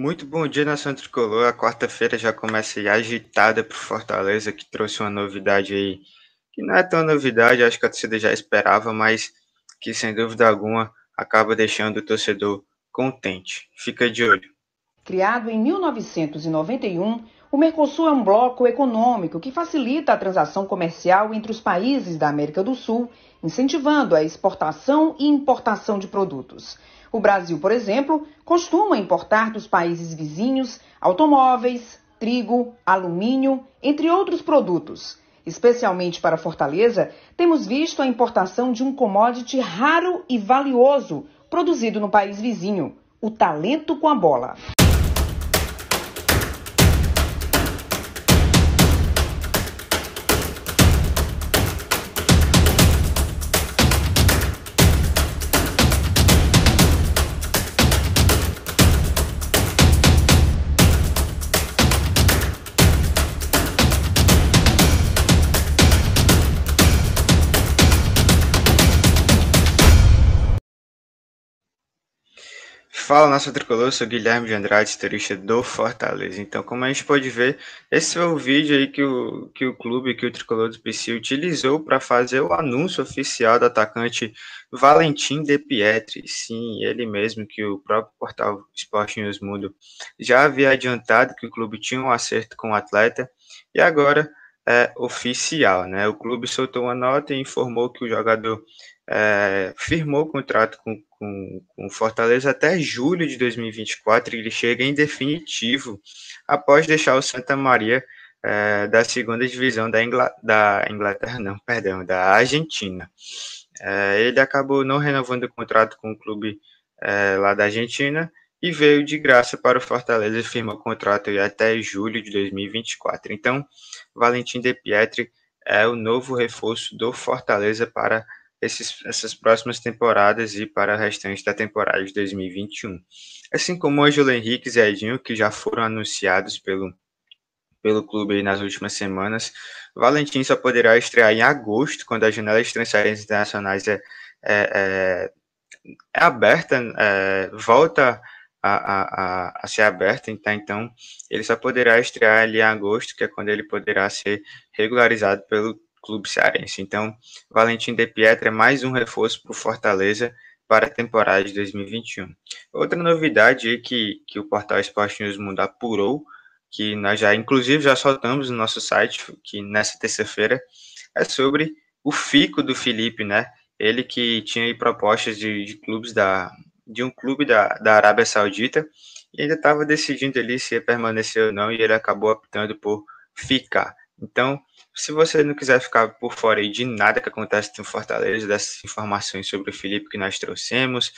Muito bom dia, Nação Tricolor. A quarta-feira já começa agitada para o Fortaleza, que trouxe uma novidade aí, que não é tão novidade, acho que a torcida já esperava, mas que sem dúvida alguma acaba deixando o torcedor contente. Fica de olho. Criado em 1991, o Mercosul é um bloco econômico que facilita a transação comercial entre os países da América do Sul, incentivando a exportação e importação de produtos. O Brasil, por exemplo, costuma importar dos países vizinhos automóveis, trigo, alumínio, entre outros produtos. Especialmente para Fortaleza, temos visto a importação de um commodity raro e valioso produzido no país vizinho: o talento com a bola. Fala, nossa tricolor, eu sou Guilherme de Andrade, setorista do Fortaleza. Então, como a gente pode ver, esse foi o vídeo aí que o, que o clube, que o tricolor do PC utilizou para fazer o anúncio oficial do atacante Valentim De Pietri. Sim, ele mesmo que o próprio portal Esporte News Mundo já havia adiantado que o clube tinha um acerto com o atleta e agora é oficial, né? O clube soltou uma nota e informou que o jogador é, firmou o contrato com, com, com Fortaleza até julho de 2024 e ele chega em definitivo após deixar o Santa Maria é, da segunda divisão da, Ingl da Inglaterra, não, perdão, da Argentina. É, ele acabou não renovando o contrato com o clube é, lá da Argentina e veio de graça para o Fortaleza e firmou o contrato até julho de 2024. Então, Valentim De Pietri é o novo reforço do Fortaleza para esses, essas próximas temporadas e para o restante da temporada de 2021. Assim como Angelo Henrique e Edinho, que já foram anunciados pelo, pelo clube nas últimas semanas, Valentim só poderá estrear em agosto, quando a janela de transferências internacionais é, é, é, é aberta, é, volta a, a, a, a, ser aberta, então, então ele só poderá estrear ali em agosto, que é quando ele poderá ser regularizado pelo clube cearense. Então, Valentim De Pietra é mais um reforço para o Fortaleza para a temporada de 2021. Outra novidade que, que o portal Esporte News Mundo apurou, que nós já, inclusive, já soltamos no nosso site, que nessa terça-feira, é sobre o fico do Felipe, né? Ele que tinha propostas de, de, clubes da de um clube da, da Arábia Saudita e ainda estava decidindo ali se ia permanecer ou não e ele acabou optando por ficar. Então, se você não quiser ficar por fora aí de nada que acontece em Fortaleza, dessas informações sobre o Felipe que nós trouxemos,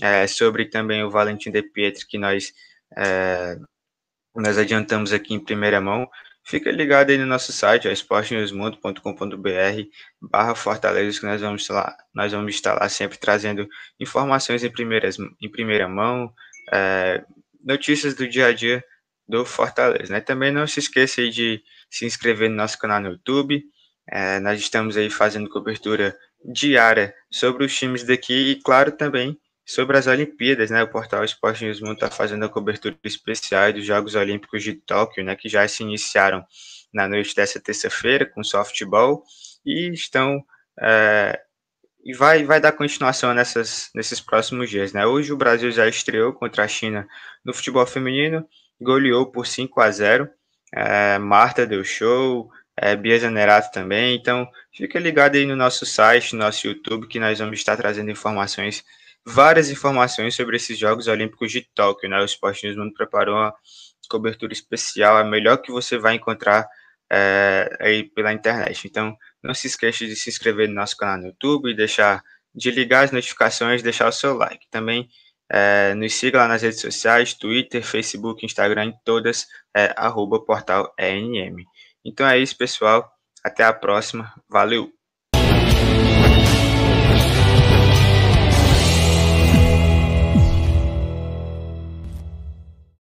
é, sobre também o Valentim De Pietri que nós, é, nós adiantamos aqui em primeira mão, fica ligado aí no nosso site, esportnewsmundo.com.br barra Fortaleza, que nós vamos, lá, nós vamos estar lá sempre trazendo informações em, primeiras, em primeira mão, é, notícias do dia a dia do Fortaleza. Né? Também não se esqueça aí de se inscrever no nosso canal no YouTube. É, nós estamos aí fazendo cobertura diária sobre os times daqui e, claro, também sobre as Olimpíadas, né? O portal Esporte News Mundo está fazendo a cobertura especial dos Jogos Olímpicos de Tóquio, né? Que já se iniciaram na noite dessa terça-feira com softball e estão é, e vai, vai dar continuação nessas, nesses próximos dias, né? Hoje o Brasil já estreou contra a China no futebol feminino goleou por 5 a 0 é, Marta deu show, é, Bia Zanerato também. Então, fica ligado aí no nosso site, no nosso YouTube, que nós vamos estar trazendo informações, várias informações sobre esses Jogos Olímpicos de Tóquio. Né? O Esporte News Mundo preparou uma cobertura especial, a melhor que você vai encontrar é, aí pela internet. Então, não se esqueça de se inscrever no nosso canal no YouTube, deixar de ligar as notificações, deixar o seu like. Também é, nos siga lá nas redes sociais, Twitter, Facebook, Instagram, todas, é, arroba portal ENM. Então é isso, pessoal. Até a próxima. Valeu!